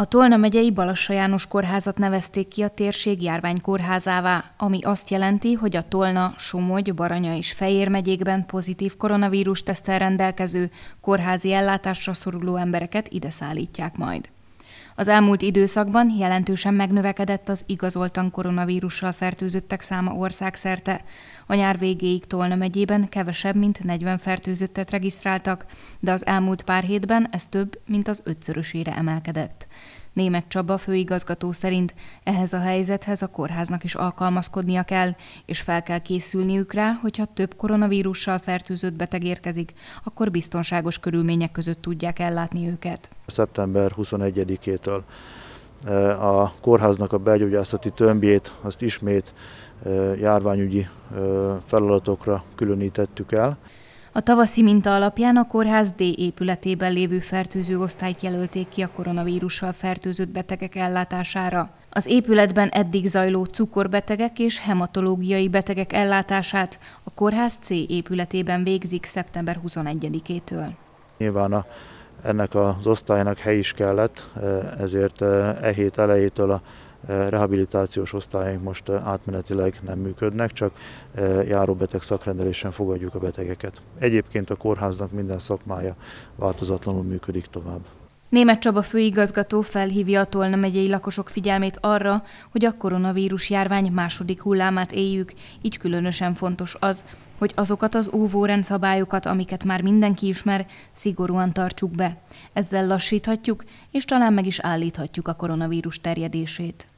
A Tolna megyei Balassa János kórházat nevezték ki a térség járványkórházává, ami azt jelenti, hogy a Tolna, Somogy, Baranya és Fejér megyékben pozitív koronavírus tesztel rendelkező, kórházi ellátásra szoruló embereket ide szállítják majd. Az elmúlt időszakban jelentősen megnövekedett az igazoltan koronavírussal fertőzöttek száma országszerte. A nyár végéig Tolna megyében kevesebb, mint 40 fertőzöttet regisztráltak, de az elmúlt pár hétben ez több, mint az ötszörösére emelkedett. Német Csaba főigazgató szerint ehhez a helyzethez a kórháznak is alkalmazkodnia kell, és fel kell készülniük rá, hogyha több koronavírussal fertőzött beteg érkezik, akkor biztonságos körülmények között tudják ellátni őket. Szeptember 21-től e, a kórháznak a belgyógyászati tömbjét azt ismét e, járványügyi e, feladatokra különítettük el. A tavaszi minta alapján a kórház D épületében lévő fertőző osztályt jelölték ki a koronavírussal fertőzött betegek ellátására. Az épületben eddig zajló cukorbetegek és hematológiai betegek ellátását a kórház C épületében végzik szeptember 21-től. Nyilván a, ennek az osztálynak hely is kellett, e, ezért e, e hét elejétől a rehabilitációs osztályaink most átmenetileg nem működnek, csak járóbeteg szakrendelésen fogadjuk a betegeket. Egyébként a kórháznak minden szakmája változatlanul működik tovább. Német Csaba főigazgató felhívja a Tolna megyei lakosok figyelmét arra, hogy a koronavírus járvány második hullámát éljük, így különösen fontos az, hogy azokat az óvórendszabályokat, amiket már mindenki ismer, szigorúan tartsuk be. Ezzel lassíthatjuk, és talán meg is állíthatjuk a koronavírus terjedését.